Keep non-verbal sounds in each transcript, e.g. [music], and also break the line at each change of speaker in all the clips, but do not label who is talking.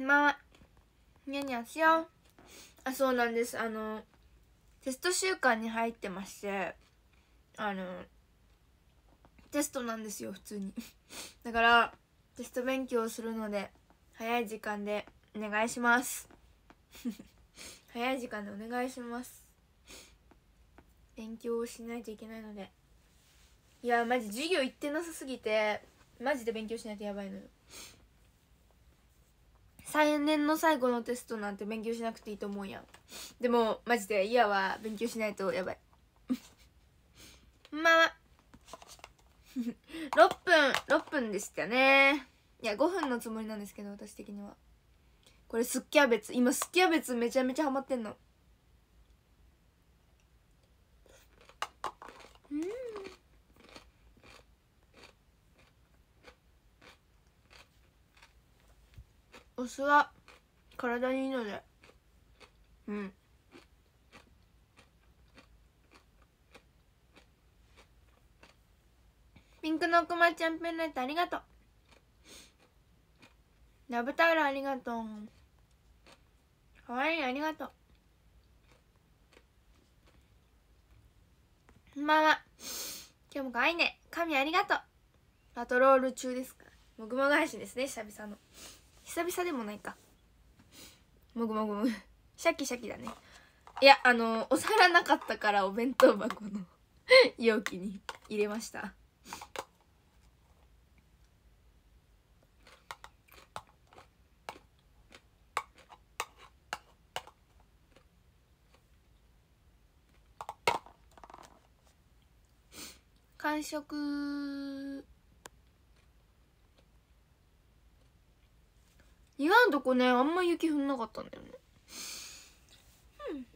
まあにゃにゃしようあそうなんですあのテスト週間に入ってましてあのテストなんですよ普通に [laughs] だからテスト勉強するので早い時間でお願いします [laughs] 早い時間でお願いします勉強をしないといけないのでいやマジ授業行ってなさすぎてマジで勉強しないとやばいのよ3年の最後のテストなんて勉強しなくていいと思うやんでもマジで嫌は勉強しないとやばい [laughs] まあ6 [laughs] 分6分でしたねいや5分のつもりなんですけど私的にはこれすっきゃべつ今すっきゃべつめちゃめちゃハマってんのお酢は体にいいのでうんピンクのくまちゃんペンライトありがとうラブタオルありがとうかわいいありがとうこんばんは今日もかわいいね神ありがとうパトロール中ですかもぐもぐ配信ですね久々の久々でもないかもぐもぐもぐシャキシャキだねいやあのお皿なかったからお弁当箱の [laughs] 容器に入れました完食わんとこねあんま雪降んなかったんだよねうん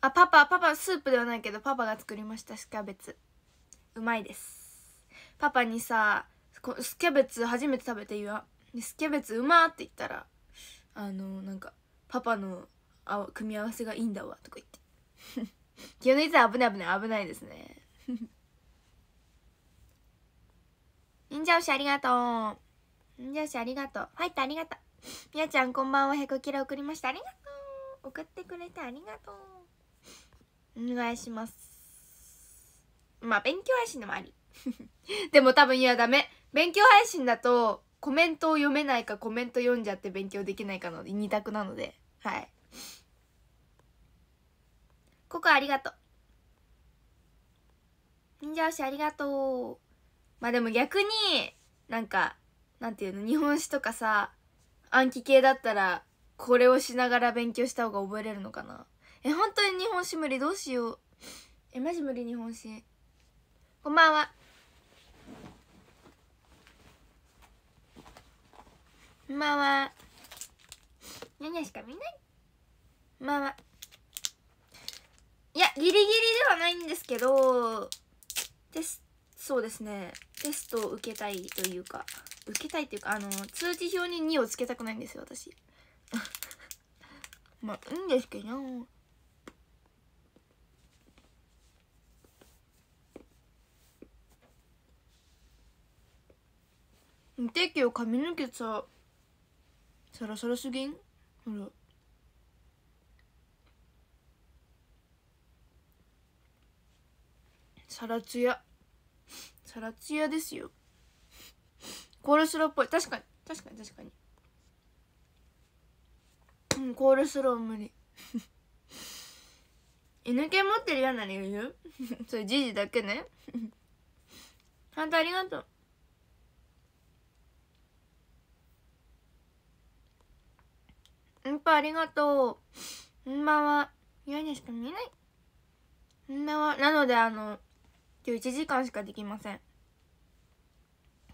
あパパパパスープではないけどパパが作りましたスキャベツうまいですパパにさスキャベツ初めて食べて言わスキャベツうまって言ったらあのなんかパパのあ組み合わせがいいんだわとか言って [laughs] 気を抜いたら危ない危ない危ないですね忍者牛ありがとう。忍者牛ありがとう。ファイトありがとう。みやちゃんこんばんは。100キロ送りました。ありがとう。送ってくれてありがとう。お願いします。まあ、勉強配信でもあり。[laughs] でも多分いやダメ。勉強配信だと、コメントを読めないかコメント読んじゃって勉強できないかの2択なので。はい。ココありがとう。忍者牛ありがとう。まあでも逆になんかなんていうの日本史とかさ暗記系だったらこれをしながら勉強した方が覚えれるのかなえ本当に日本史無理どうしようえマジ無理日本史こんばんはこんばんはニャニャしか見ないこんばんはいやギリギリではないんですけどテスそうですねテストを受けたいというか受けたいっていうかあの通知表に2をつけたくないんですよ私 [laughs] まあいいんですけど無定期を髪の毛さサラサラすぎんほらサラツヤサラツヤですよコールスローっぽい確かに確かに確かにうんコールスロー無理犬犬 [laughs] 持ってる嫌な理由 [laughs] それじじだけねハンタありがとううんぱありがとううんまは嫌にしか見えないうんまはなのであの今日1時間しかできません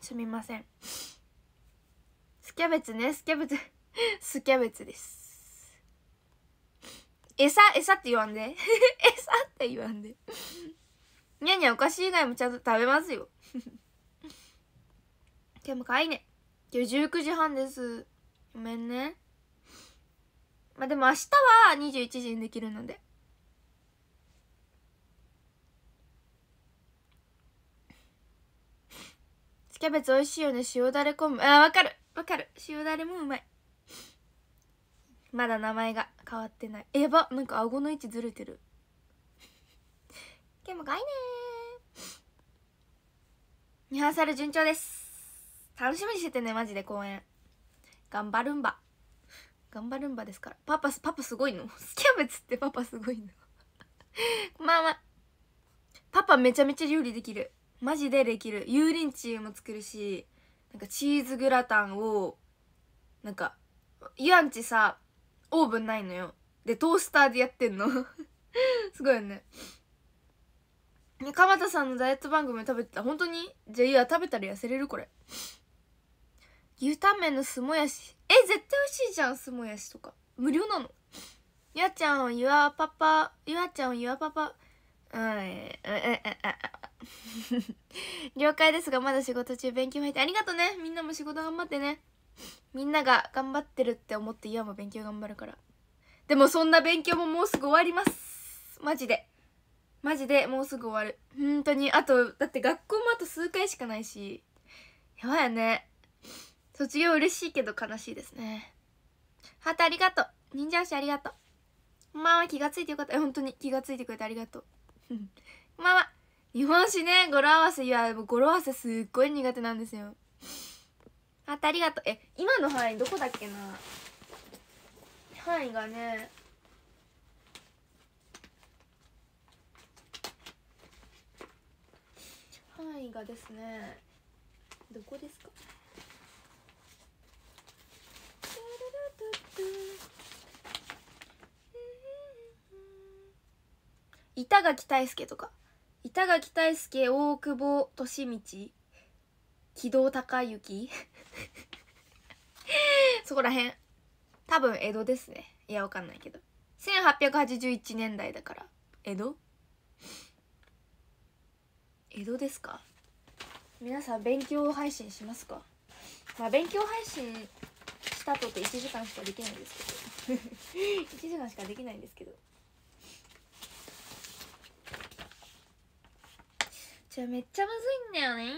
すみませんスキャベツねスキャベツ [laughs] スキャベツです餌餌って言わんで [laughs] 餌って言わんでにゃにゃお菓子以外もちゃんと食べますよ [laughs] 今日もかわいいね今日19時半ですごめんねまあでも明日は21時にできるのでキャベツ美味しいよね塩だれ昆布あわかるわかる塩だれもうまいまだ名前が変わってないやばなんか顎の位置ずれてる今日もかいねリハーサル順調です楽しみにしててねマジで公演頑張るんば頑張るんばですからパパパパすごいのキャベツってパパすごいのんばんはパパめちゃめちゃ料理できるマジでできる油淋鶏も作るしなんかチーズグラタンをなんかユアンチさオーブンないのよでトースターでやってんの [laughs] すごいよね鎌田さんのダイエット番組食べてた本当にじゃあいや食べたら痩せれるこれ湯ための酢もやしえ絶対美味しいじゃん酢もやしとか無料なのゆあちゃんをゆあパパゆあちゃんをゆあパパうんうんうんうん [laughs] 了解ですがまだ仕事中勉強入ってありがとうねみんなも仕事頑張ってねみんなが頑張ってるって思って今も勉強頑張るからでもそんな勉強ももうすぐ終わりますマジでマジでもうすぐ終わる本当にあとだって学校もあと数回しかないしやばいよね卒業嬉しいけど悲しいですねハートありがとう忍者足ありがとうこんばんは気がついてよかったえ本当に気がついてくれてありがとうこんばんは日本史ね語呂合わせいや語呂合わせすっごい苦手なんですよあったありがとうえ今の範囲どこだっけな範囲がね範囲がですねどこですか板垣大輔とか板垣大輔大久保利道木戸孝之そこら辺多分江戸ですねいやわかんないけど1881年代だから江戸江戸ですか皆さん勉強配信しますかまあ勉強配信したとて1時間しかできないんですけど1 [laughs] 時間しかできないんですけどじゃあめっちゃむずいんだよね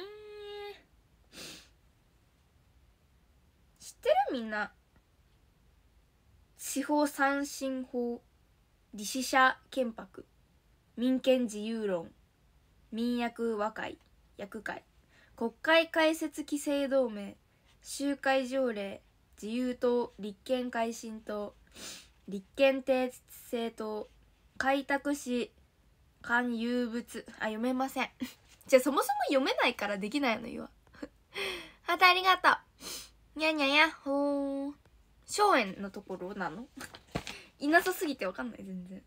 知ってるみんな司法三振法利子者憲白民権自由論民役和解役会国会開設規制同盟集会条例自由党立憲改進党立憲帝政党開拓使勧誘物あ読めませんじゃあそもそも読めないからできないのよハートありがとうにゃにゃやほー荘園のところなのいなさすぎてわかんない全然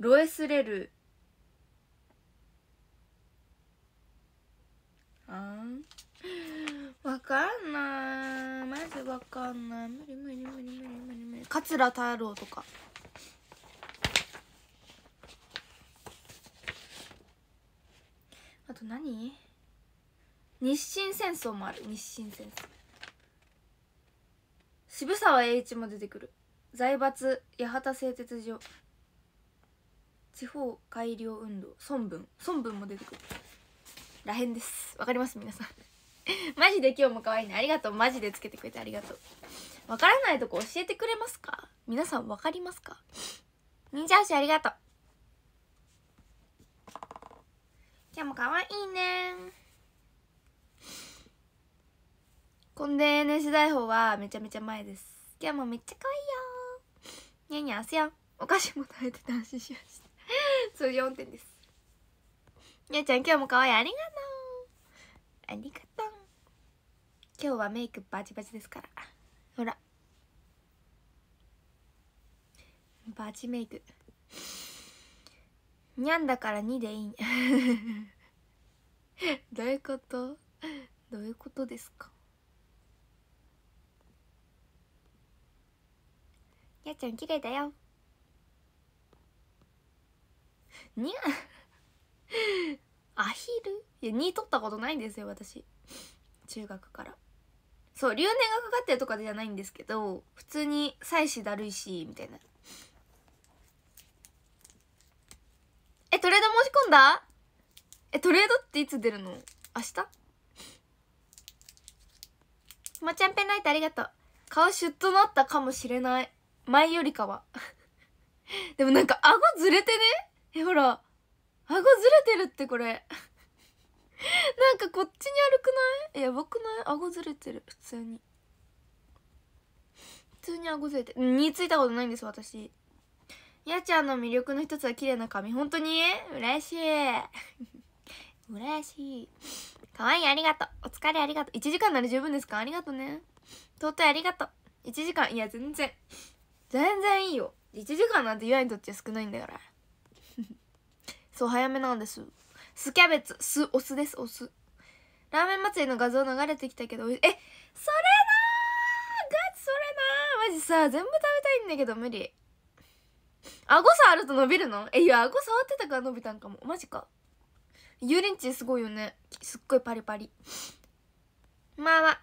ロエスレルあんわかんないマジわかんない無理無理無理無理無理無理桂太郎とかあと何日清戦争もある日清戦争渋沢栄一も出てくる財閥八幡製鉄所地方改良運動孫文孫文も出てくるらへんですわかります皆さん [laughs] マジで今日も可愛いねありがとうマジでつけてくれてありがとうわからないとこ教えてくれますか皆さんわかりますか忍者足ありがとう今日も可愛いねコンデーネ主題法はめちゃめちゃ前です今日もめっちゃ可愛いよにゃにゃあすやんお菓子も食べてて安心しましたそ常4点ですにゃちゃん今日も可愛いありがとうありがとう今日はメイクバチバチですからほらバチメイクにゃんだから2でいい [laughs] どういうことどういうことですかやっちゃん綺麗だよにゃんアヒルいや2取ったことないんですよ私中学からそう留年がかかってるとかじゃないんですけど普通に「妻子だるいし」みたいなえトレード申し込んだえトレードっていつ出るの明日まちゃんペンライトありがとう顔シュッとなったかもしれない前よりかは [laughs] でもなんか顎ずれてねえほら顎ずれてるってこれなんかこっちに歩くないやばくない顎ずれてる普通に普通に顎ずれてについたことないんです私やちゃんの魅力の一つは綺麗な髪本当に嬉しい [laughs] 嬉しい可愛いありがとうお疲れありがとう1時間なら十分ですかありがとうね尊いありがとう1時間いや全然全然いいよ1時間なんてゆあにとってゃ少ないんだからそう早めなんです酢キャベツ酢お酢ですお酢ラーメン祭りの画像流れてきたけどえそれなーガチそれなーマジさ全部食べたいんだけど無理顎触ると伸びるのえいや顎触ってたから伸びたんかもマジか油淋鶏すごいよねすっごいパリパリまあまあ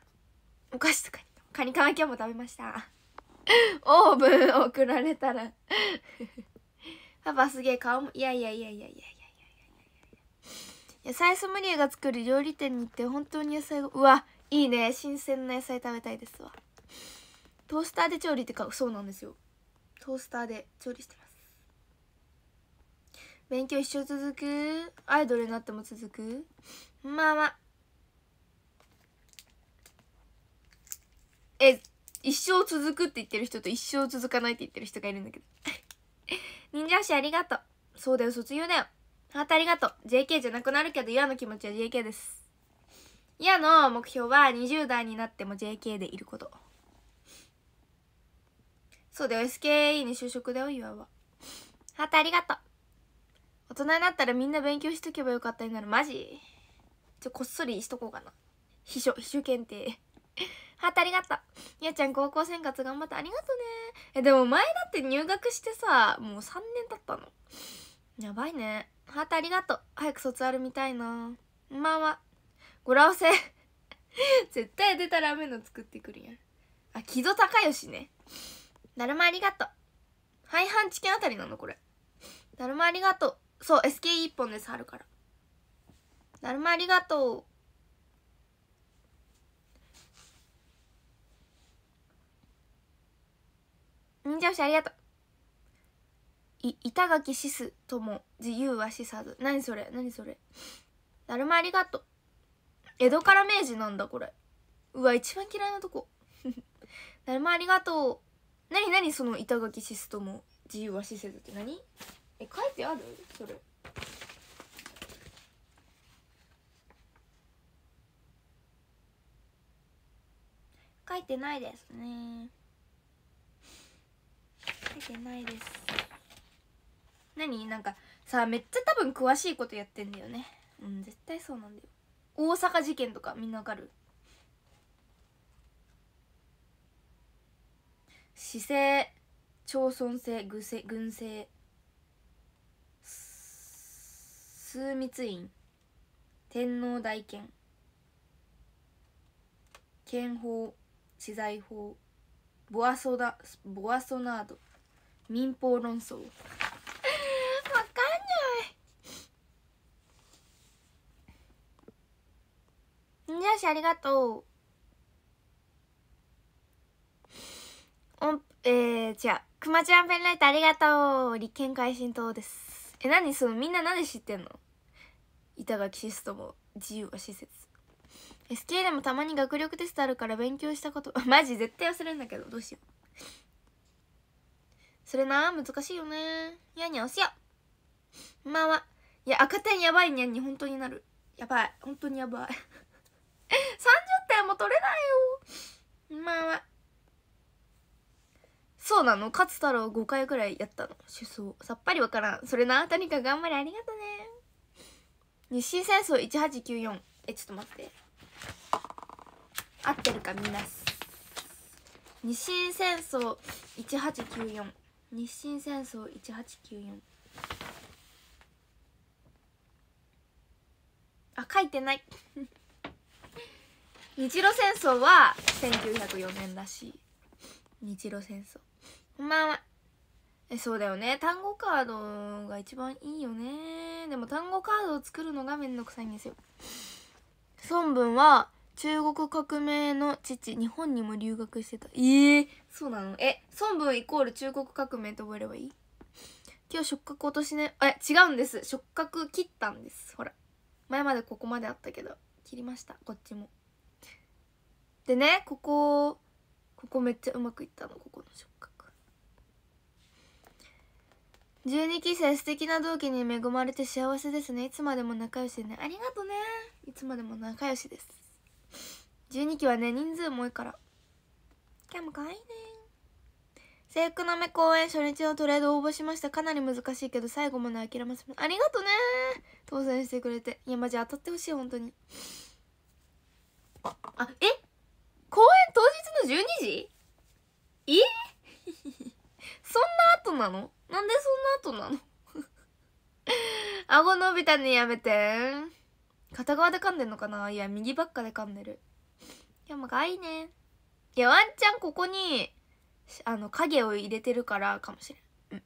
お菓子とかにカニカマキャンも食べましたオーブン送られたら [laughs] パパすげえ顔もいやいやいやいやいや野菜ソムリエが作る料理店に行って本当に野菜がうわいいね新鮮な野菜食べたいですわトースターで調理ってかそうなんですよトースターで調理してます勉強一生続くアイドルになっても続くまあまあえ一生続くって言ってる人と一生続かないって言ってる人がいるんだけど忍者足ありがとうそうだよ卒業だよハートありがとう JK じゃなくなるけどユアの気持ちは JK ですユアの目標は20代になっても JK でいることそうだよ SKE に就職だよユアはハートありがとう大人になったらみんな勉強しとけばよかったになるマジちょこっそりしとこうかな秘書秘書検定ハートありがとうゆアちゃん高校生活頑張ってありがとうねえでも前だって入学してさもう3年経ったのやばいねハートありがとう早く卒アル見たいなまあまあごらおせ [laughs] 絶対出たら雨の作ってくるやんあ木戸孝義ねだるまありがとう廃藩置県あたりなのこれだるまありがとうそう s k e 一本です春からだるまありがとう忍者おしありがとうい板垣死すとも自由はしさず何それ何それだるまありがとう江戸から明治なんだこれうわ一番嫌いなとこ [laughs] だるまありがとう何何その板垣死すとも自由はしせずって何え書いてあるそれ書いてないですね書いてないです何なんかさめっちゃ多分詳しいことやってんだよねうん絶対そうなんだよ大阪事件とかみんなわかる市政町村制軍政軍政枢密院天皇大憲憲法知財法ボアソダボアソナード民法論争返ありがとう。おん、えー、じゃあ、くまちゃんペンライトありがとう。立憲改進党です。え、何そのみんななで知ってんの板垣シストも自由は施設。SK でもたまに学力テストあるから勉強したこと [laughs] マジ絶対忘れるんだけどどうしようそれな難しいよねいやにゃおしよまあまあいや赤点やばいにゃんに本当になるやばい本当にやばい点も取れないよまあそうなの勝太郎5回くらいやったの主相さっぱりわからんそれなとにかく頑張れありがとね日清戦争1894えちょっと待って合ってるかみな日清戦争1894日清戦争1894あ書いてない日露戦争は1904年だし日露戦争こんはえそうだよね単語カードが一番いいよねでも単語カードを作るのがめんどくさいんですよ孫文は中国革命の父日本にも留学してたえー、そうなのえ孫文イコール中国革命と覚えればいい今日触覚落としねえ違うんです触覚切ったんですほら前までここまであったけど切りましたこっちもでねここここめっちゃうまくいったのここの触覚12期生素敵な同期に恵まれて幸せですねいつまでも仲良しでねありがとねいつまでも仲良しです12期はね人数も多いからキャムかわいいね制服の目公演初日のトレード応募しましたかなり難しいけど最後まで諦めますありがとね当選してくれていやマジ当たってほしい本当にあえ公演当日の12時え [laughs] そんな後なのなんでそんな後なの [laughs] 顎伸びたねやめて片側で噛んでんのかないや右ばっかで噛んでるいやまあかいいねいやワンちゃんここにあの影を入れてるからかもしれん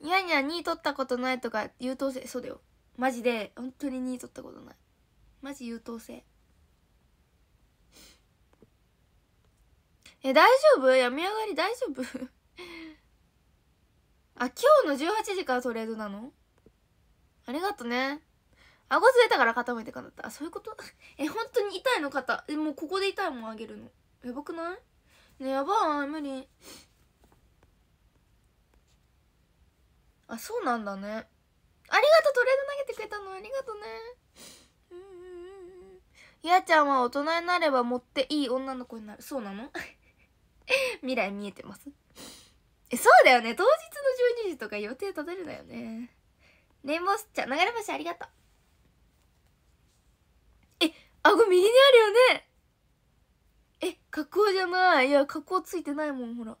うんいやいや2位取ったことないとか優等生そうだよマジで本当に2位取ったことないマジ優等生え大丈夫病み上がり大丈夫 [laughs] あ今日の18時からトレードなのありがとね顎ずれたから傾いてかなったあそういうこと [laughs] え本当に痛いの肩えもうここで痛いもんあげるのやばくないねやばい無理あそうなんだねありがとうトレード投げてくれたのありがとねうんうんうんやちゃんは大人になれば持っていい女の子になるそうなの未来見えてますえそうだよね当日の12時とか予定立てるだよねレインボスちゃん流れ星ありがとうえ顎右にあるよねえ加工じゃないいや加工ついてないもんほら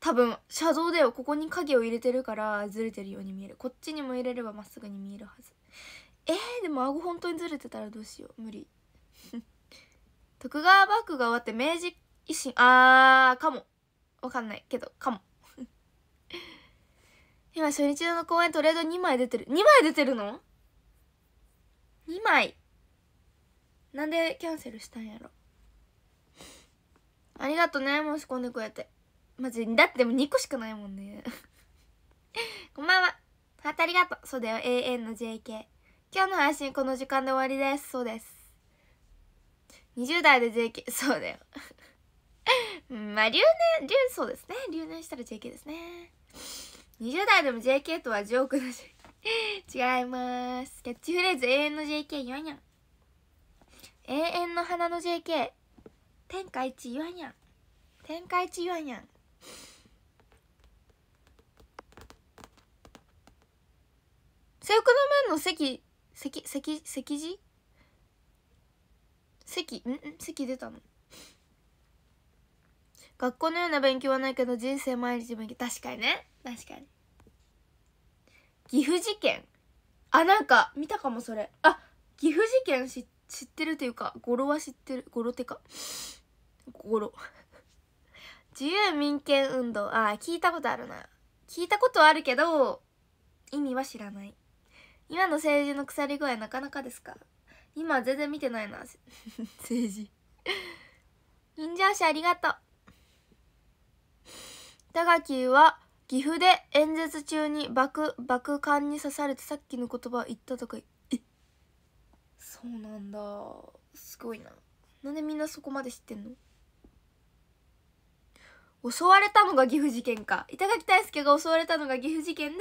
多分車道ではここに影を入れてるからずれてるように見えるこっちにも入れればまっすぐに見えるはずえー、でも顎本当にずれてたらどうしよう無理徳川幕府が終わって明治維新、あー、かも。わかんないけど、かも。[laughs] 今、初日の公演トレード2枚出てる。2枚出てるの ?2 枚。なんでキャンセルしたんやろ。[laughs] ありがとね、申し込んでくれて。マジ、だっても2個しかないもんね。[laughs] こんばんは。ハートありがとう。そうだよ、永遠の JK。今日の配信この時間で終わりです。そうです。20代で JK [laughs] そうだよまあ留年留そうですね留年したら JK ですね20代でも JK とはジョークだし [laughs] 違いますキャッチフレーズ永遠の JK わんやん永遠の花の JK 天下一わんやん天下一わんやん制服の面の席席席席字席ん席出たの学校のような勉強はないけど人生毎日勉強確かにね確かに岐阜事件あなんか見たかもそれあ岐阜事件知知ってるというか語呂は知ってる語呂てか語呂 [laughs] 自由民権運動あ聞いたことあるな聞いたことはあるけど意味は知らない今の政治の腐り具合なかなかですか今全然見てないな政治人情者ありがとう高木は岐阜で演説中に爆爆艦に刺されてさっきの言葉を言ったとかえそうなんだすごいななんでみんなそこまで知ってんの襲われたのが岐阜事件か板垣大輔が襲われたのが岐阜事件で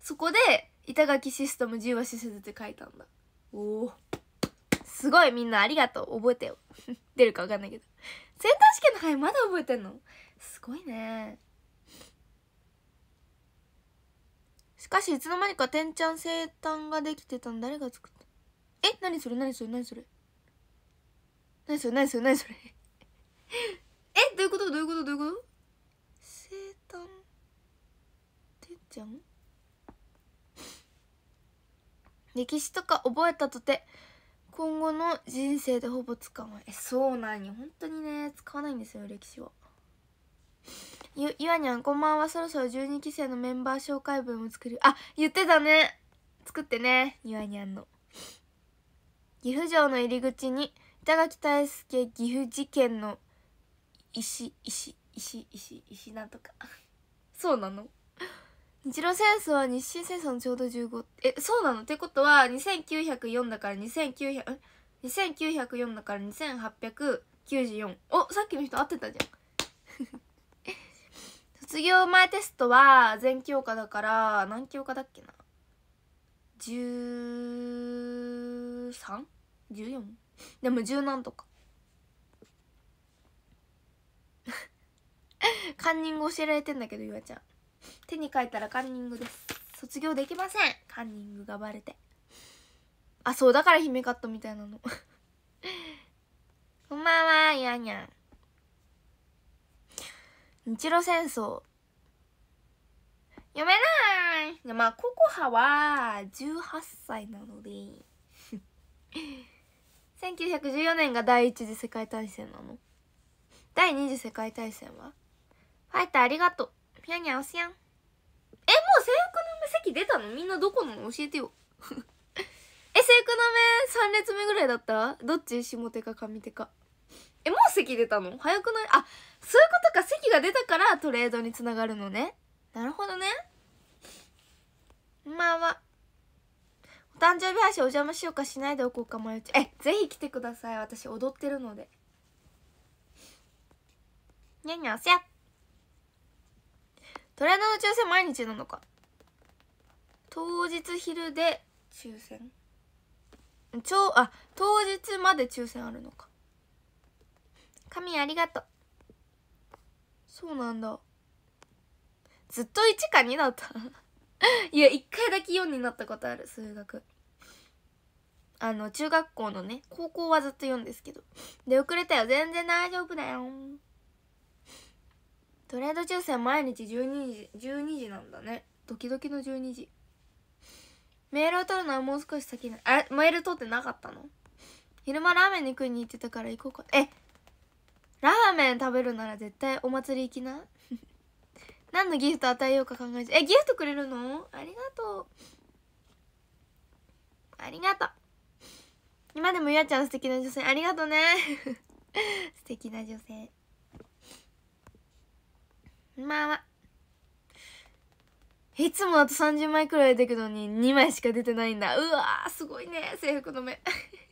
そこで板垣システム10は施設って書いたんだおおすごいみんなありがとう。覚えてよ。[laughs] 出るかわかんないけど。センター試験の範囲まだ覚えてんのすごいね。しかしいつの間にかてんちゃん生誕ができてたの誰が作ったえ何それ何それ何それ何それ何それ何それ [laughs] えどういうことどういうことどういうこと生誕てんちゃん歴史とか覚えたとて今後の人生でほぼ使わないえそうなんよ本当にね使わないんですよ歴史はいわにゃんこんばんはそろそろ12期生のメンバー紹介文を作るあ言ってたね作ってねゆわにゃんの岐阜城の入り口に板垣大輔岐阜事件の石石石石石石なんとか [laughs] そうなの日露戦争は日清戦争のちょうど15えそうなのってことは2904だから2900 2904だから2894おさっきの人合ってたじゃん [laughs] 卒業前テストは全教科だから何教科だっけな 13?14? でも1何とかカンニング教えられてんだけどゆあちゃん手に書いたらカンニングです卒業できませんカンニングがバレてあそうだから姫カットみたいなの [laughs] こんばんはやんや日露戦争読めないでまあココハは18歳なので1914 [laughs] 年が第一次世界大戦なの第二次世界大戦はファイターありがとうにゃにゃおしやんえもう制服の目席出たのみんなどこの教えてよ [laughs] え制服の目3列目ぐらいだったどっち下手か上手かえもう席出たの早くないあそういうことか席が出たからトレードにつながるのねなるほどねまあはお誕生日配信お邪魔しようかしないでおこうかまよちえぜひ来てください私踊ってるのでにゃにゃおしやっトレナドの抽選毎日なのか当日昼で抽選超あ当日まで抽選あるのか神ありがとうそうなんだずっと1か2だった [laughs] いや1回だけ4になったことある数学あの中学校のね高校はずっと4ですけど出遅れたよ全然大丈夫だよトレード抽選毎日12時12時なんだねドキドキの12時メールを取るのはもう少し先なあメール取ってなかったの昼間ラーメンに食いに行ってたから行こうかえラーメン食べるなら絶対お祭り行きな [laughs] 何のギフト与えようか考えてえギフトくれるのありがとうありがとう今でもゆあちゃん素敵な女性ありがとうね [laughs] 素敵な女性まあまあいつもあと30枚くらい出てくのに2枚しか出てないんだうわすごいね制服の目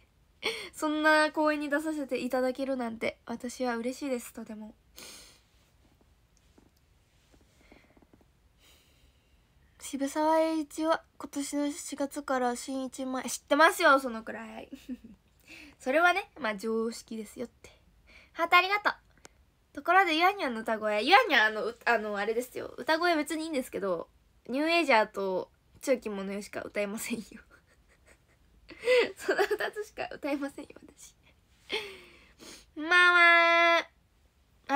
[laughs] そんな公演に出させていただけるなんて私は嬉しいですとても渋沢栄一は今年の7月から新一枚知ってますよそのくらい [laughs] それはねまあ常識ですよってハートありがとうところでゆあにゃんの歌声ゆあにゃんあのあのあれですよ歌声別にいいんですけどニューエイジャーと中期ものよしか歌えませんよ [laughs] その2つしか歌えませんよ私まあまあ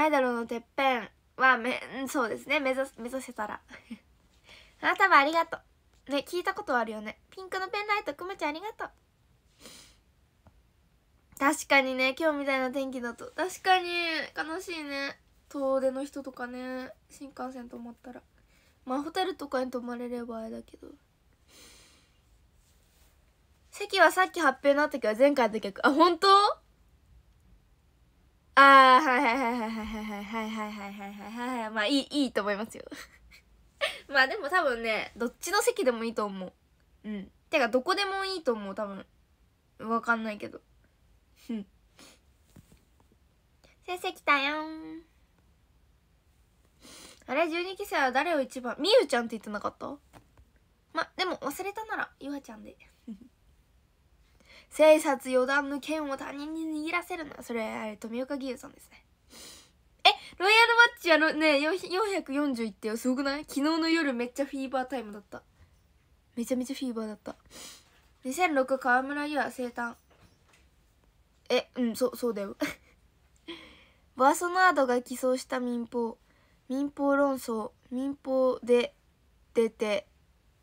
アイドルのてっぺんはめそうですね目指目指せたら [laughs] あなたもありがとうね聞いたことあるよねピンクのペンライトくむちゃんありがとう確かにね今日みたいな天気だと確かに悲しいね遠出の人とかね新幹線止まったらまあホテルとかに泊まれればあれだけど席はさっき発表になったけど前回の逆あ本当ああはいはいはいはいはいはいはいはいはいはいはいはいまあいいいいと思いますよ [laughs] まあでも多分ねどっちの席でもいいと思ううんてかどこでもいいと思う多分わかんないけど先生来たよんあれ12期生は誰を一番みゆちゃんって言ってなかったまでも忘れたならゆはちゃんで生殺予断の剣を他人に握らせるなそれあれ富岡義勇さんですねえロイヤルマッチはのね440いってよすごくない昨日の夜めっちゃフィーバータイムだっためちゃめちゃフィーバーだった2006河村優愛生誕えうんそうそうだよボアソナードが起草した民法民放論争民放で出て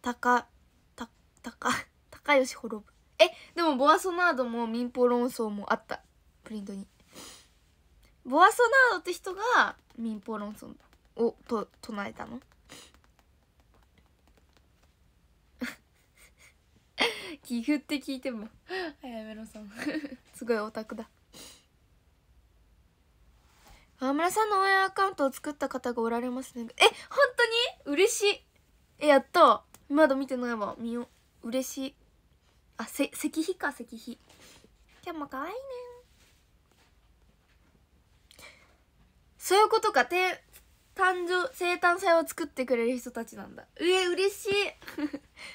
たかたたか高吉滅ぶえでもボアソナードも民放論争もあったプリントにボアソナードって人が民放論争をと唱えたの岐阜って聞いてもあやめろさん [laughs] すごいオタクだ河村さんの応援アカウントを作った方がおられますねえ本当に嬉しいえやっとまだ見てないわ見よう嬉しいあせ石碑か石碑今日も可愛いねそういうことかて誕生生誕祭を作ってくれる人たちなんだうえ嬉しい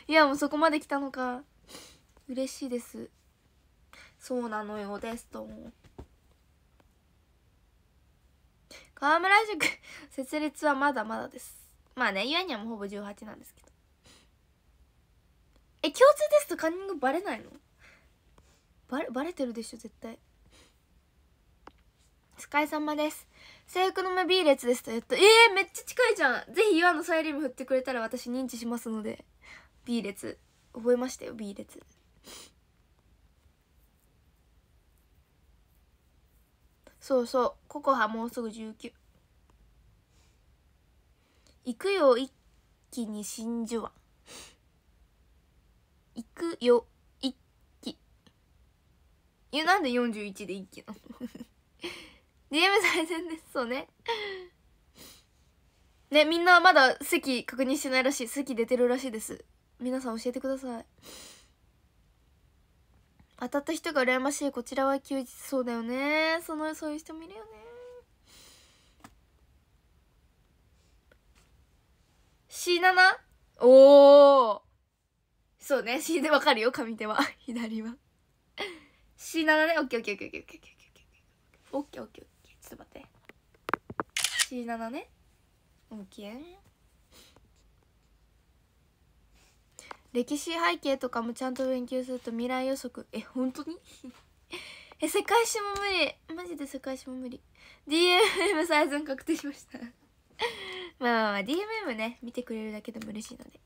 [laughs] いやもうそこまで来たのか嬉しいですそうなのよですと河村塾 [laughs] 設立はまだまだですまあねゆにはもうほぼ18なんですけどえ共通テストカンニングバレないのバレバレてるでしょ絶対スカイ様です制服の目 B 列ですとやっとええー、めっちゃ近いじゃんぜひ岩のサイリウム振ってくれたら私認知しますので B 列覚えましたよ B 列そうそうココハもうすぐ19行くよ一気に真珠湾行くよ一気いやなんで41で一気なの DM [laughs] 最善ですそうねねみんなまだ席確認してないらしい席出てるらしいです皆さん教えてください当たった人が羨ましいこちらは休日そうだよねそのそういう人もいるよねシーナナおおそうね C でわかるよ上手は [laughs] 左は C7 ねオッケーオッケーオッケーオッケーオッケーオッケーオッケーオッケーちょっと待って C7 ねオッケー歴史背景とかもちゃんと勉強すると未来予測え本当に [laughs] え世界史も無理マジで世界史も無理 DMM サイズン確定しました [laughs] まあまあ、まあ、DMM ね見てくれるだけでも嬉しいので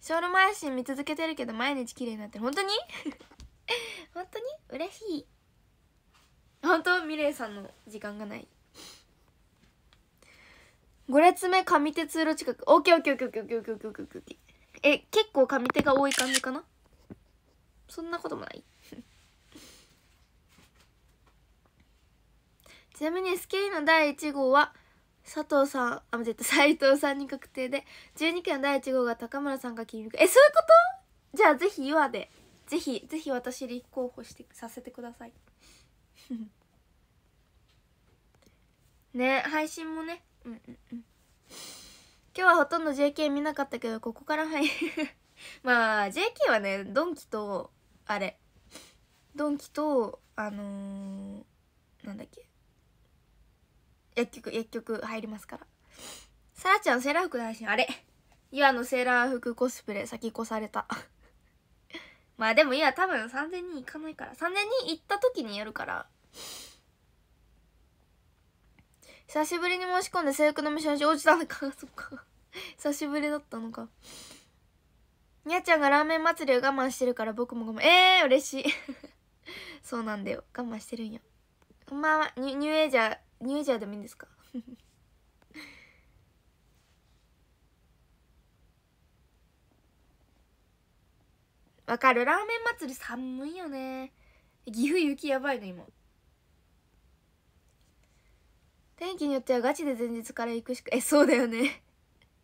ショール前シ見続けてるけど毎日綺麗になってる本当に [laughs] 本当に嬉しい本当ミレイさんの時間がない5列目上手通路近く OKOKOKOKOKOKOKOK え結構上手が多い感じかなそんなこともない [laughs] ちなみに SKE の第1号は佐藤さんあ間違った斎藤さんに確定で12期の第1号が高村さんが君えそういうことじゃあぜひ岩でぜひぜひ私立候補してさせてください [laughs] ね配信もねうんうんうん今日はほとんど JK 見なかったけどここから入る [laughs] まあ JK はねドンキとあれドンキとあのー、なんだっけ薬局薬局入りますからさらちゃんセーラー服の配信あれ岩のセーラー服コスプレ先越された [laughs] まあでもいや多分3000人行かないから3000人行った時にやるから久しぶりに申し込んで制服の虫の落ちたのか [laughs] そっか [laughs] 久しぶりだったのかにゃちゃんがラーメン祭りを我慢してるから僕もごめんええー、嬉しい [laughs] そうなんだよ我慢してるんやこんばんはニュニューエイジャーニューエイジャーでもいいんですか [laughs] わかるラーメン祭り寒いよね岐阜雪やばいの今天気によってはガチで前日から行くしかえそうだよね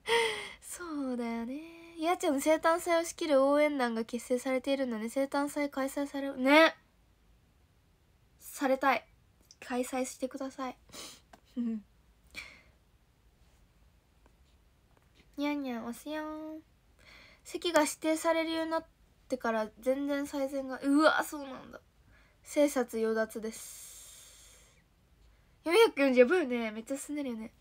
[laughs] そうだよねやちゃん生誕祭を仕切る応援団が結成されているんだね生誕祭開催されるねされたい開催してくださいにゃんにゃんおすよん席が指定されるようになってから全然最善がうわそうなんだ生殺与奪です440分ねめっちゃ進んでるよね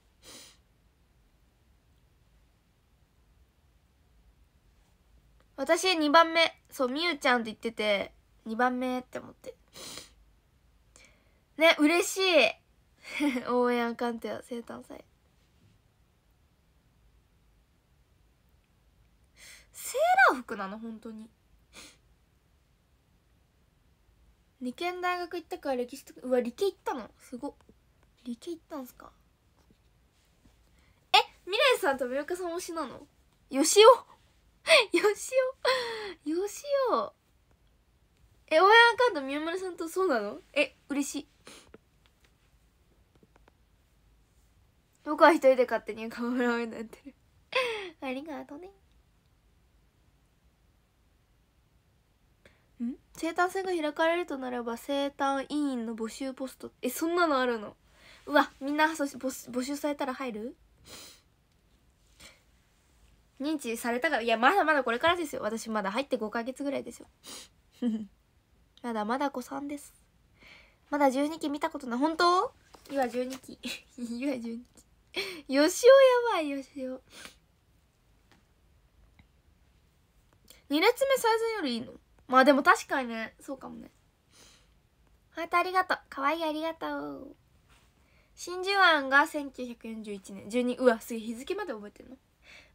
私2番目そうみゆちゃんって言ってて2番目って思ってね嬉しい [laughs] 応援アカンテは生誕祭セーラー服なの本当に理研大学行ったから歴史とかうわ理系行ったのすご理系行ったんすかえミレイさんとみよかさん推しなのよしお [laughs] よしおよしおえ親援アカウント宮丸さんとそうなのえ嬉しい僕は一人で勝手に岡村応援になってる [laughs] ありがとねん生誕祭が開かれるとなれば生誕委員の募集ポストえそんなのあるのうわみんな募集されたら入る認知されたかいやまだまだこれからですよ私まだ入って5ヶ月ぐらいですよ [laughs] まだまだ子さんですまだ12期見たことない本当い今12期い [laughs] 今12期よしおやばいよしお2列目最善よりいいのまあでも確かにねそうかもねハートありがとうかわいいありがとう真珠湾が1941年12うわすげえ日付まで覚えてんの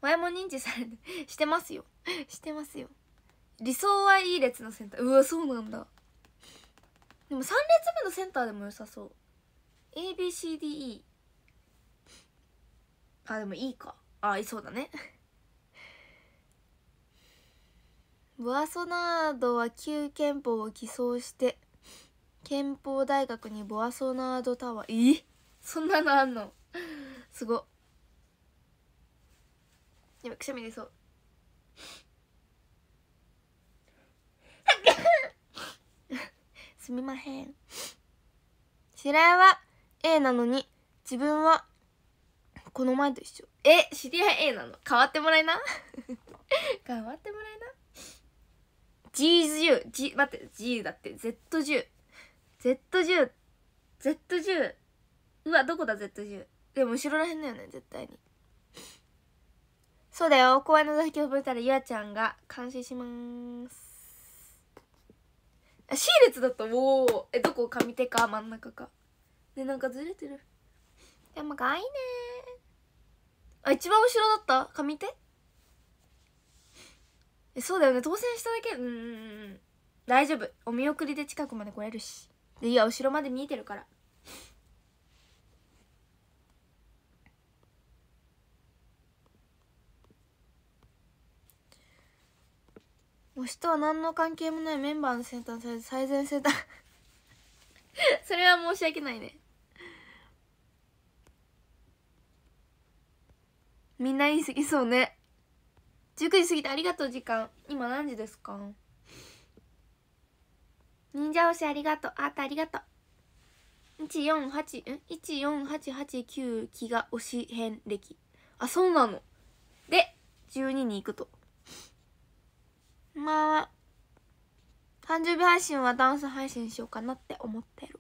わも認知されてしてますよ [laughs] してますよ理想はいい列のセンターうわそうなんだでも3列目のセンターでも良さそう ABCDE あでもいいかあいそうだねボア [laughs] ソナードは旧憲法を偽装して憲法大学にボアソナードタワーえそんなのあんのすごっやばくしゃみ出そうすみまへん白井は A なのに自分はこの前と一緒え知り合い A なの変わってもらいな変わってもらいな G10 G 待って G だって Z10Z10 Z10 Z10 うわどこだ Z10 でも後ろらへんのよね絶対にそうだよ公園の座席を覚えたらゆあちゃんが監視しますあ C 列だったおおえどこ上手か真ん中かでなんかずれてるでもかわいいねあ一番後ろだった上手えそうだよね当選しただけうん大丈夫お見送りで近くまで来れるしでいや後ろまで見えてるから推しとは何の関係もないメンバーの先端されて最善生だ [laughs] それは申し訳ないねみんな言い過ぎそうね19時過ぎてありがとう時間今何時ですか忍者推しありがとうあたありがとう148ん14889気が推し遍歴あそうなので12に行くとまあ誕生日配信はダンス配信しようかなって思ってる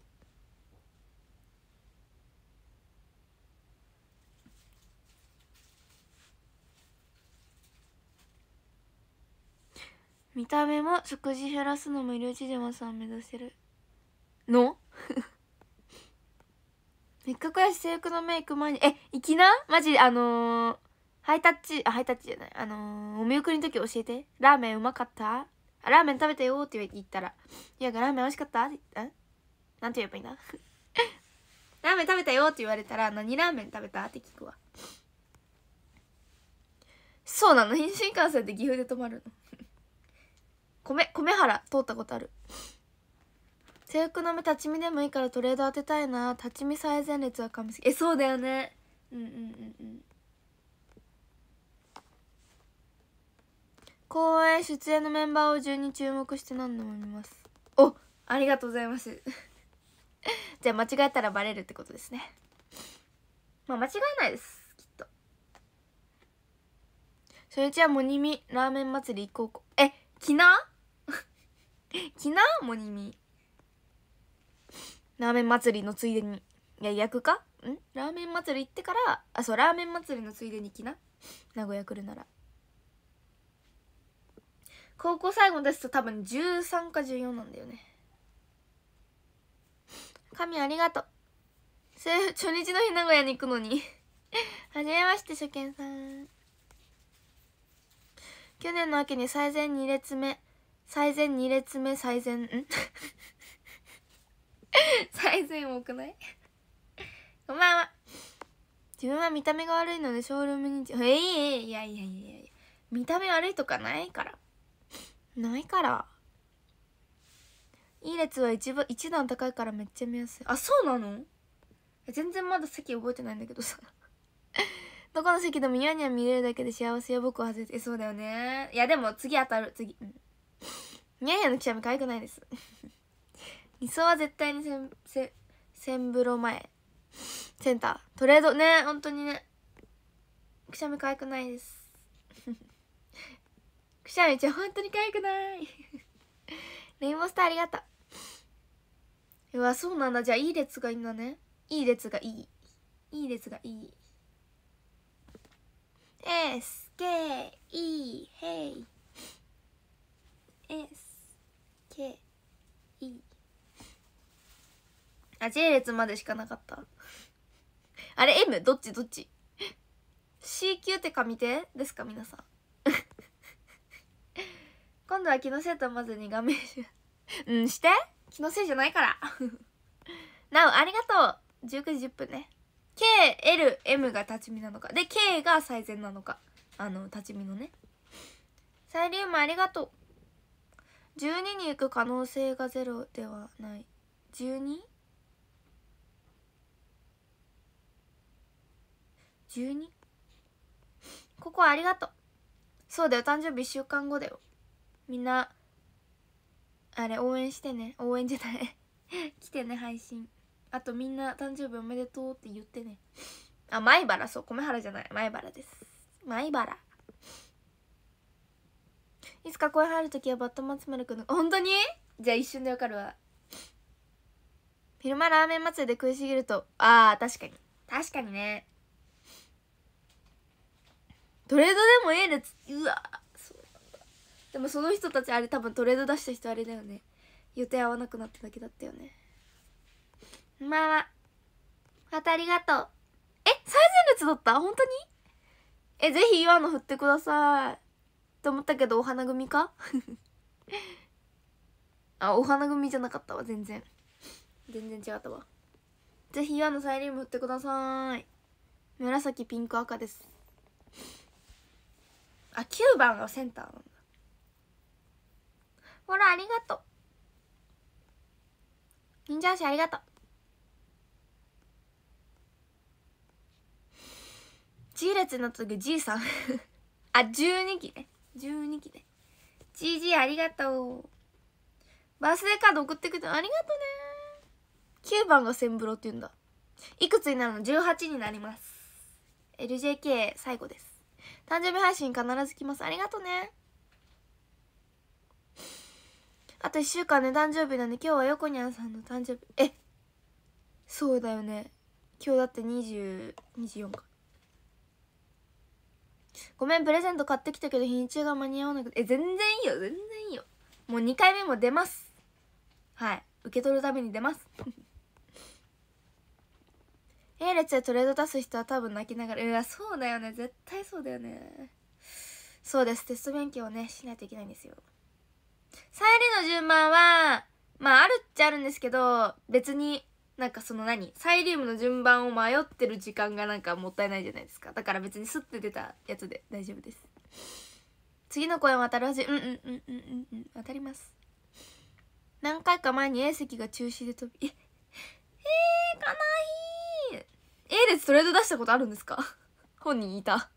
見た目も食事減らすのも医療縮島さん目指せるのせっかくや制服のメイク前にえいきなマジあのー、ハイタッチハイタッチじゃないあのー、お見送りの時教えてラーメンうまかったラーメン食べたよって言ったら「いやラーメン美味しかった?」って言なんて言えばいいな [laughs] ラーメン食べたよって言われたら「何ラーメン食べた?」って聞くわそうなの新幹線で岐阜で泊まるの米米原通ったことある制服の目立ち見でもいいからトレード当てたいな立ち見最前列は神すぎえそうだよねうんうんうんうん公演出演のメンバーを順に注目して何度も見ますおありがとうございます [laughs] じゃあ間違えたらバレるってことですねまあ間違えないですきっと初日はモニミラーメン祭り行こうえきな [laughs] きなモニミラーメン祭りのついでにいや焼くかんラーメン祭り行ってからあそうラーメン祭りのついでにきな名古屋来るなら高校最後ですと多分13か14なんだよね神ありがとう初日の日名古屋に行くのにはじめまして初見さん去年の秋に最前2列目最前2列目最前ん [laughs] 最前多くないこんばんは自分は見た目が悪いのでショールームにええいやいやいやいや見た目悪いとかないからないからいい列は一番一段高いからめっちゃ見やすいあそうなの全然まだ席覚えてないんだけどさ [laughs] どこの席でもニャニャ見れるだけで幸せよ僕は外れてそうだよねいやでも次当たる次、うん、ニャニャのくしゃみ可愛くないです [laughs] 理想は絶対にせんせ千風呂前センタートレードね本当にねくしゃみ可愛くないです [laughs] くしゃみちゃん本当に可愛くない [laughs] レインボースターありがとううわそうなんだじゃあいい列がいいんだねいい列がいいいい列がいい S K E Hey S K E あ J 列までしかなかったあれ M どっちどっち C 級って紙手ですか皆さん今度は気のせいとまずに画面うんして気のせいじゃないからなお [laughs] ありがとう19時10分ね KLM が立ち見なのかで K が最善なのかあの立ち見のねサイリウムありがとう12に行く可能性がゼロではない 12?12 12? ここありがとうそうだよ誕生日1週間後だよみんなあれ応援してね応援じゃない [laughs] 来てね配信あとみんな誕生日おめでとうって言ってねあ米原そう米原じゃない米原です米原いつか声入る時はバット松丸くん本当にじゃあ一瞬でわかるわ昼間ラーメン祭りで食いすぎるとああ確かに確かにねトレードでもええねつうわでもその人たちあれ多分トレード出した人あれだよね予定合わなくなっただけだったよねまあまたありがとうえ最前列だった本当にえぜひ岩の振ってくださいって思ったけどお花組か [laughs] あお花組じゃなかったわ全然全然違ったわぜひ岩のサイリウム振ってください紫ピンク赤ですあ9番がセンターなんだほら、ありがとう忍者足ありがとう G 列の次 G さん [laughs] あ12期ね12期ね GG ありがとうバースデーカード送ってくれてありがとうね9番がセンブロって言うんだいくつになるの ?18 になります LJK 最後です誕生日配信必ず来ますありがとうねあと1週間ね誕生日なんで今日は横にゃんさんの誕生日えそうだよね今日だって2024かごめんプレゼント買ってきたけど日にちが間に合わなくてえ全然いいよ全然いいよもう2回目も出ますはい受け取るために出ます A [laughs] 列でトレード出す人は多分泣きながらうわそうだよね絶対そうだよねそうですテスト勉強をねしないといけないんですよさゆりの順番は、まああるっちゃあるんですけど、別になんかその何サイリウムの順番を迷ってる時間がなんかもったいないじゃないですか。だから別にスッて出たやつで大丈夫です。次の声も当たるはず、うんうんうんうんうんうん、当たります。何回か前に A 席が中止で飛び、え、えー、かない !A 列トレード出したことあるんですか本人いた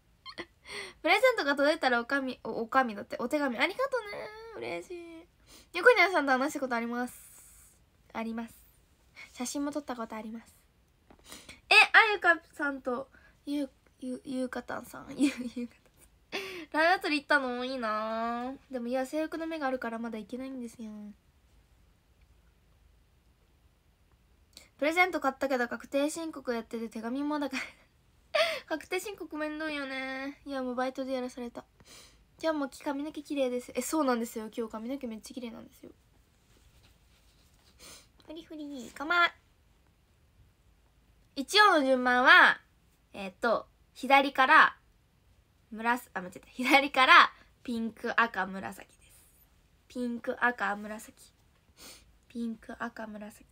[laughs] プレゼントが届いたらおかみ、お、おかみだって、お手紙ありがとね嬉しい横にゃんさんと話したことありますあります写真も撮ったことありますえあゆかさんとゆゆゆゆうかたんさん [laughs] ゆゆうかたんさんライブ釣り行ったのいいなでもいや制服の目があるからまだ行けないんですよプレゼント買ったけど確定申告やってて手紙もだから [laughs] 確定申告めんどいよねいやもうバイトでやらされた今日も髪の毛綺麗ですえそうなんですよ今日髪の毛めっちゃ綺麗なんですよフリフリかま一応の順番はえっ、と左から紫あ間違えた左からピンク赤紫ですピンク赤紫ピンク赤紫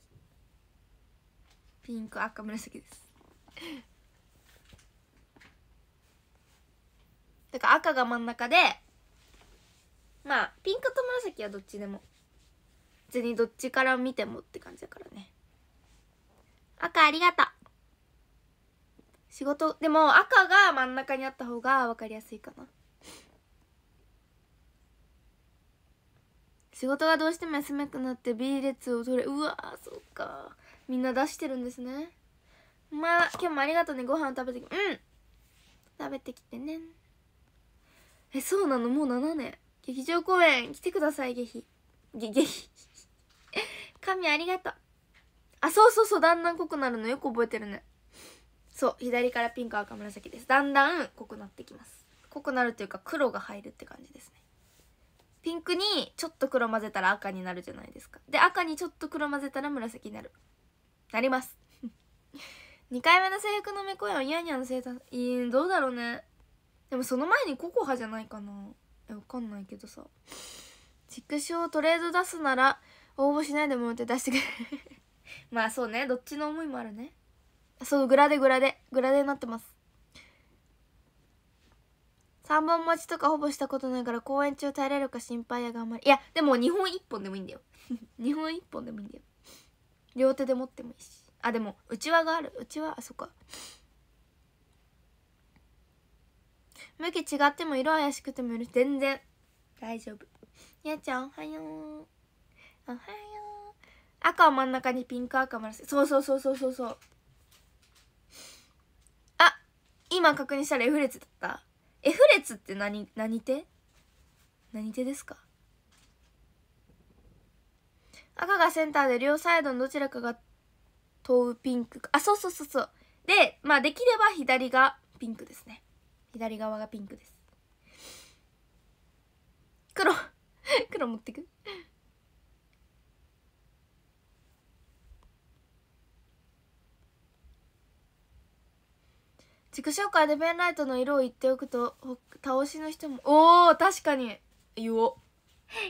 ピンク赤紫ですだから赤が真ん中でまあピンクと紫はどっちでも別にどっちから見てもって感じだからね赤ありがとう仕事でも赤が真ん中にあった方が分かりやすいかな仕事がどうしても休めなくなって B 列を取れうわーそうかみんな出してるんですねまあ今日もありがとうねご飯を食べてきうん食べてきてねえそうなのもう7年劇場公演来てください下品下品神ありがとうあそうそうそうだんだん濃くなるのよく覚えてるねそう左からピンク赤紫ですだんだん濃くなってきます濃くなるというか黒が入るって感じですねピンクにちょっと黒混ぜたら赤になるじゃないですかで赤にちょっと黒混ぜたら紫になるなります2 [laughs] 回目の制服のめ声はんやにゃの生いどうだろうねでもその前にココハじゃないかなえわかんないけどさ畜生トレード出すなら応募しないでもって出してくれ [laughs] まあそうねどっちの思いもあるねそうグラデグラデグラデになってます3本持ちとかほぼしたことないから公演中耐えられるか心配や頑張りいやでも2本1本でもいいんだよ2 [laughs] 本1本でもいいんだよ両手で持ってもいいしあでもうちわがあるうちわあそっか向き違っても色怪しくても全然大丈夫やちゃんおはようおはよう赤を真ん中にピンク赤紫そうそうそうそうそうそうあ今確認したら F 列だった F 列って何何手何手ですか赤がセンターで両サイドのどちらかが問うピンクあそうそうそうそうでまあできれば左がピンクですね左側がピンクです黒 [laughs] 黒持ってく自己紹介でペンライトの色を言っておくと倒しの人もおお確かに言おう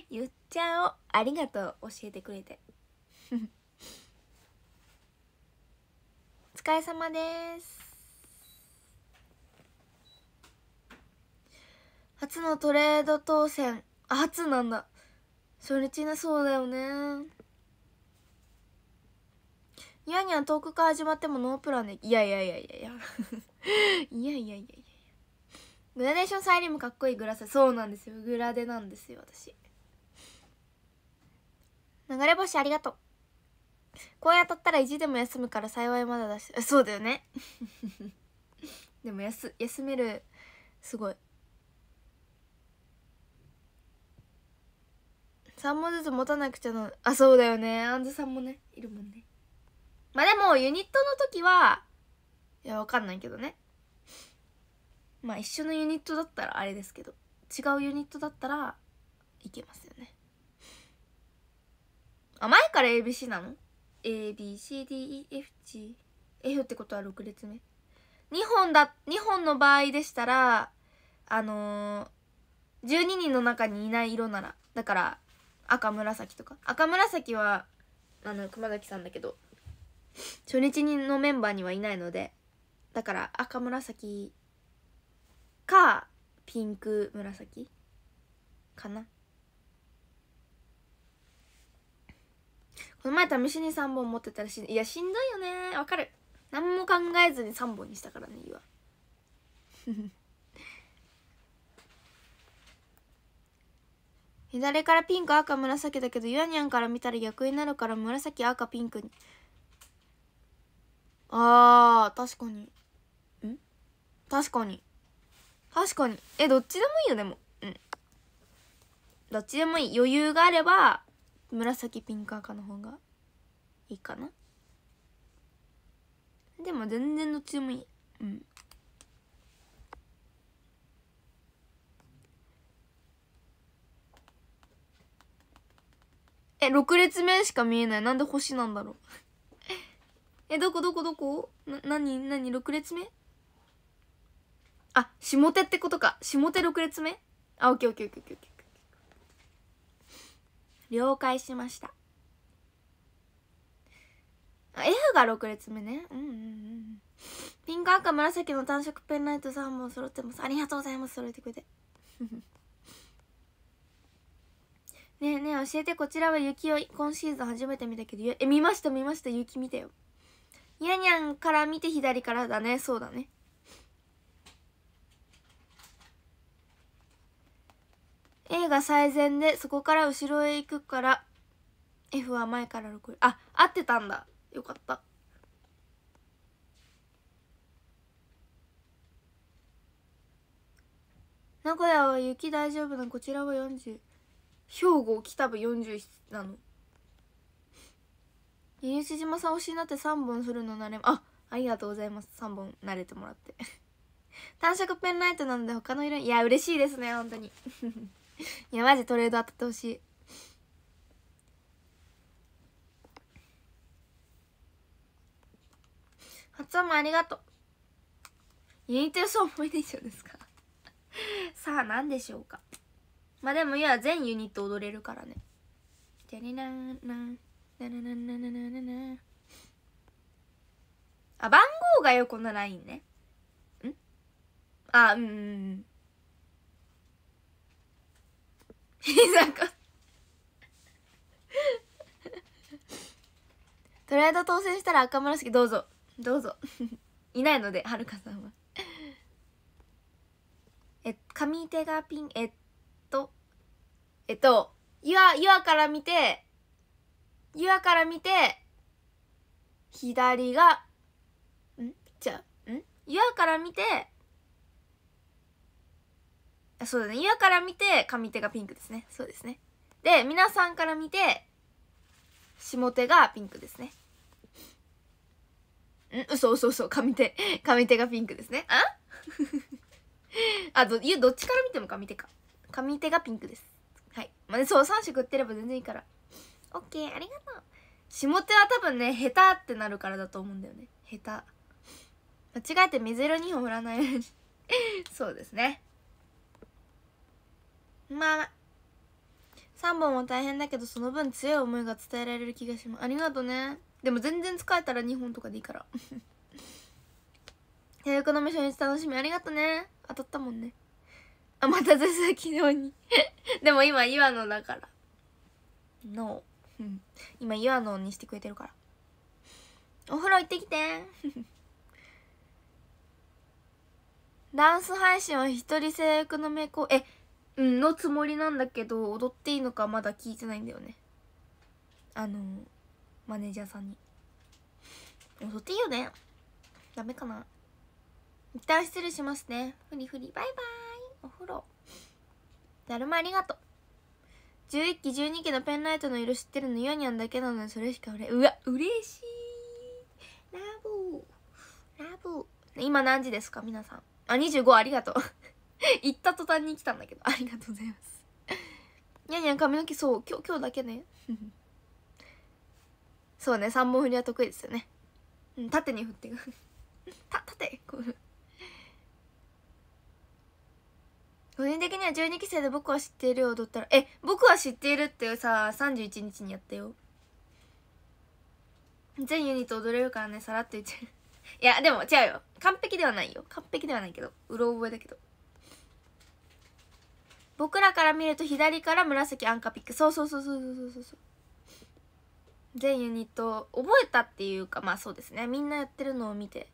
言っちゃおうありがとう教えてくれて [laughs] お疲れ様です初のトレード当選あ初なんだ初日なそうだよねニやにゃ遠くから始まってもノープランでいやいやいやいやいや [laughs] いやいやいやいやグラデーションサイリーもかっこいいグラスそうなんですよグラデなんですよ私流れ星ありがとうこうやったら意地でも休むから幸いまだだしそうだよね [laughs] でも休休めるすごい3問ずつ持たなくちゃなあそうだよねあんずさんもねいるもんねまあでもユニットの時はいやわかんないけどねまあ一緒のユニットだったらあれですけど違うユニットだったらいけますよねあ前から ABC なの ?ABCDEFGF ってことは6列目2本だ2本の場合でしたらあのー、12人の中にいない色ならだから赤紫とか赤紫はあの熊崎さんだけど初日のメンバーにはいないのでだから赤紫かピンク紫かなこの前試しに3本持ってたらしいいやしんどいよねわかる何も考えずに3本にしたからねいいわ左からピンク赤紫だけどゆアにゃんから見たら逆になるから紫赤ピンクにあー確かにん確かに確かにえどっちでもいいよでもうんどっちでもいい余裕があれば紫ピンク赤の方がいいかなでも全然どっちでもいいうんえ、6列目しか見えない。なんで星なんだろうえ、どこどこどこな、なになに ?6 列目あ、下手ってことか。下手6列目あ、オッケーオッケーオッケーオッケー。了解しました。F が6列目ね。うんうんうん。ピンク赤紫の単色ペンライト3本揃ってます。ありがとうございます。揃えてくれて。ねえねえ教えてこちらは雪を今シーズン初めて見たけどえ見ました見ました雪見たよニャニャンから見て左からだねそうだね映画最前でそこから後ろへ行くから F は前から6あ合ってたんだよかった名古屋は雪大丈夫なこちらは40兵庫北部41なの西島さん推しになって3本するのなれあありがとうございます3本慣れてもらって [laughs] 単色ペンライトなので他の色いや嬉しいですね本当に [laughs] いやマジトレード当たってほしい発音もありがとうユニット予想思い出以上ですか [laughs] さあ何でしょうかまあでもいや全ユニット踊れるからねじゃりなななななななななあ番号がよこのラインねんあうんうざなんかとりあえず当選したら赤紫どうぞどうぞいないのではるかさんはえ上手がピンえっえっと、ゆあ、ゆあから見て、ゆあから見て、左が、んじゃあ、んゆあから見て、そうだね。ゆあから見て、上手がピンクですね。そうですね。で、皆さんから見て、下手がピンクですね。ん嘘嘘嘘。上手。上手がピンクですね。あ [laughs] あ、ど、ゆ、どっちから見ても上手か。上手がピンクです。はい、まあ、そう3色売ってれば全然いいから OK ありがとう下手は多分ね下手ってなるからだと思うんだよね下手間違えて水色2本振らないように [laughs] そうですねまあ3本も大変だけどその分強い思いが伝えられる気がしますありがとうねでも全然使えたら2本とかでいいから手育 [laughs] の初日楽しみありがとね当たったもんねあまた手先のに [laughs] でも今岩野だからノー、no. 今岩野にしてくれてるからお風呂行ってきて [laughs] ダンス配信は一人制服の名工えうんのつもりなんだけど踊っていいのかまだ聞いてないんだよねあのマネージャーさんに踊っていいよねダメかな一旦失礼しますねふりふりバイバイお風呂だるまありがとう11期12期のペンライトの色知ってるのユニオンだけなのにそれしか売れうわ嬉しいラブラブ今何時ですか皆さんあ25ありがとう [laughs] 行った途端に来たんだけどありがとうございますニャニャン髪の毛そう今日今日だけね [laughs] そうね3本振りは得意ですよね、うん、縦に振ってく [laughs] た縦こう個人的には12期生で僕は知っているを踊ったらえ僕は知っているってさ31日にやったよ全ユニット踊れるからねさらっと言ってう [laughs] いやでも違うよ完璧ではないよ完璧ではないけどうろ覚えだけど僕らから見ると左から紫アンカピックそうそうそうそうそうそうそう全ユニット覚えたっていうかまあそうですねみんなやってるのを見て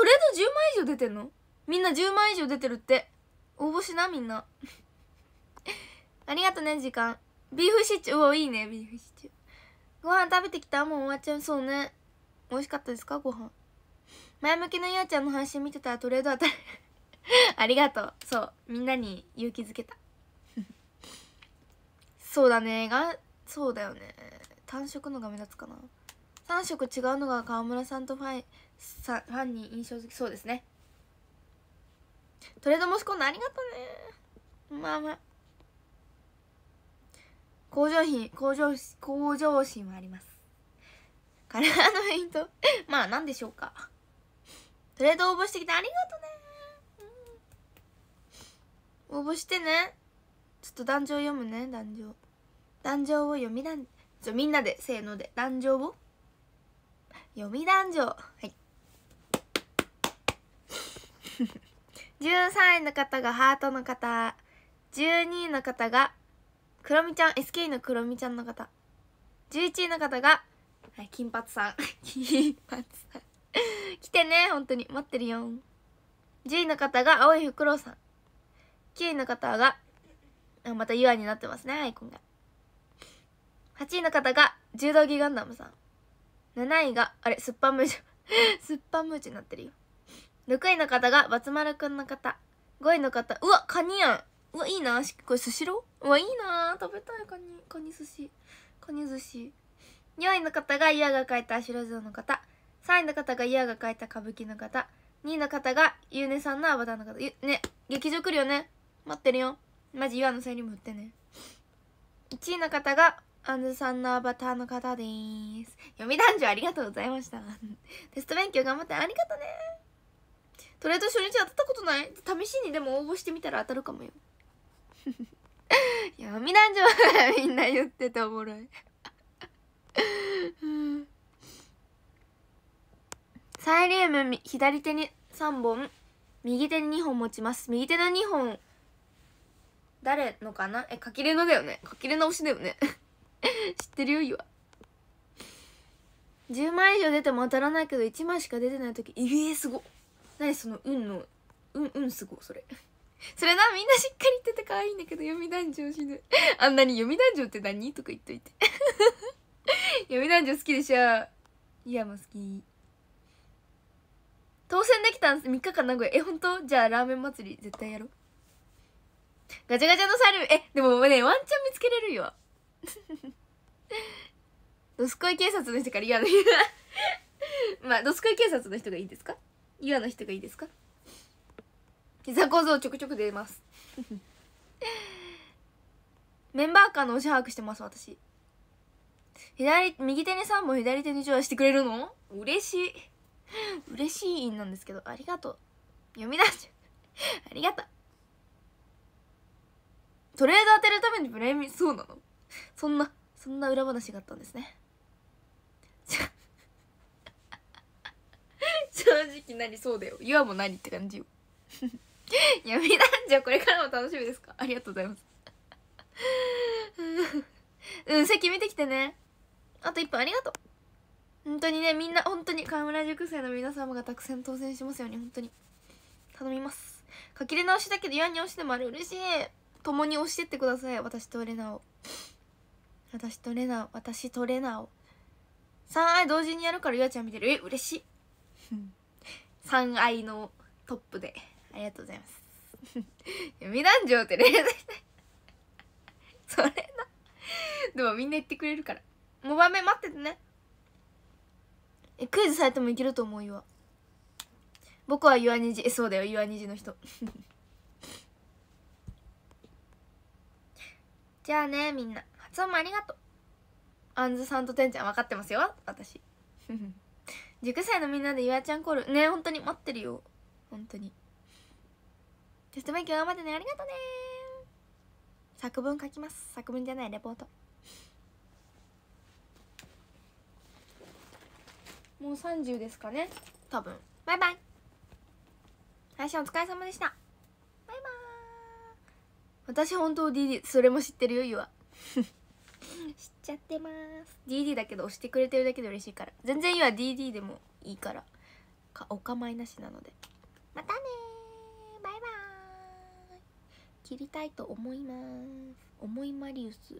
トレード10万以上出てんのみんな10万以上出てるって応募しなみんな [laughs] ありがとね時間ビーフシチューおいいねビーフシチューご飯食べてきたもう終わっちゃうそうね美味しかったですかご飯前向きのゆあちゃんの配信見てたらトレード当たる [laughs] ありがとうそうみんなに勇気づけた [laughs] そうだねがそうだよね単色のが目立つかな3色違うのが川村さんとファイさファンに印象づきそうですねトレード申し込んだありがとうねまあまあ向上心向上向上心はありますカラーのフェイント [laughs] まあ何でしょうかトレード応募してきてありがとうね、うん、応募してねちょっと壇上読むね壇上壇上を読みだんみんなでせーので壇上を読み壇上はい13 [laughs] 位の方がハートの方12位の方がクロミちゃん SK のクロミちゃんの方11位の方が、金髪さん [laughs] 金髪さん来てね本当に待ってるよ10位の方が青いフクロウさん9位の方がまた UI になってますねアイコンが8位の方が柔道着ガンダムさん7位があれスッパムじ [laughs] スッパムむじゅになってるよ6位の方が松丸くんの方5位の方うわカニやんうわいいなこれスシロうわいいな食べたいカニカニ寿司カニ寿司4位の方がイヤが書いた白シ像の方3位の方がイヤが書いた歌舞伎の方2位の方がゆうねさんのアバターの方ね劇場来るよね待ってるよマジ岩のせいにもってね1位の方がアンズさんのアバターの方です読み男女ありがとうございましたテスト勉強頑張ってありがとねとりあえず初日当たったことない試しにでも応募してみたら当たるかもよ闇な [laughs] んじゃみんな言ってたおもろい [laughs] サイリウム左手に3本右手に2本持ちます右手の2本誰のかなえ書きれのだよね書きれ直しだよね [laughs] 知ってるよいいわ10万以上出ても当たらないけど1枚しか出てない時ええー、すごっ何その運のうんうんすごそれ [laughs] それなみんなしっかり言ってて可愛いんだけど読谷城死ぬ [laughs] あんなに読男女って何とか言っといて [laughs] 読男女好きでしょいやもう好き当選できたん3日間名古屋え本当じゃあラーメン祭り絶対やろうガチャガチャの猿えでもねワンチャン見つけれるよドスコイ警察の人から嫌なまあドスコイ警察の人がいいですか嫌な人がいいですか膝小僧ちょくちょく出ます [laughs] メンバー間のお支把してます私左右手に3本左手に1はしてくれるの嬉しい嬉しいなんですけどありがとう読み出しありがとうトレード当てるためにプレミそうなのそんなそんな裏話があったんですね正直なりそうだよ岩もなりって感じよ闇な [laughs] んじゃこれからも楽しみですかありがとうございます [laughs] うん席見てきてねあと1分ありがとう本当にねみんな本当に河村塾生の皆様がたくさん当選しますように本当に頼みます書き入れ直しだけどユに押してもあれ嬉しい共に押してってください私とレナを私とレナ私とレナを3愛同時にやるからゆあちゃん見てるえ嬉しい3愛のトップでありがとうございます美男女ってねそれなでもみんな言ってくれるから5番目待っててねえクイズされてもいけると思うよ僕は岩虹えそうだよ岩虹の人 [laughs] じゃあねみんな発音もありがとうあんずさんとてんちゃん分かってますよ私 [laughs] 塾生のみんなで岩ちゃんコールね本当に待ってるよ本当にテスト勉強頑張ってねありがとね作文書きます作文じゃないレポートもう30ですかね多分バイバイ最初お疲れ様でしたバイバイ私本当 DD それも知ってるよゆフ知っちゃってます DD だけど押してくれてるだけで嬉しいから全然今 DD でもいいからかお構いなしなのでまたねバイバーイ切りたいと思います思いマリウス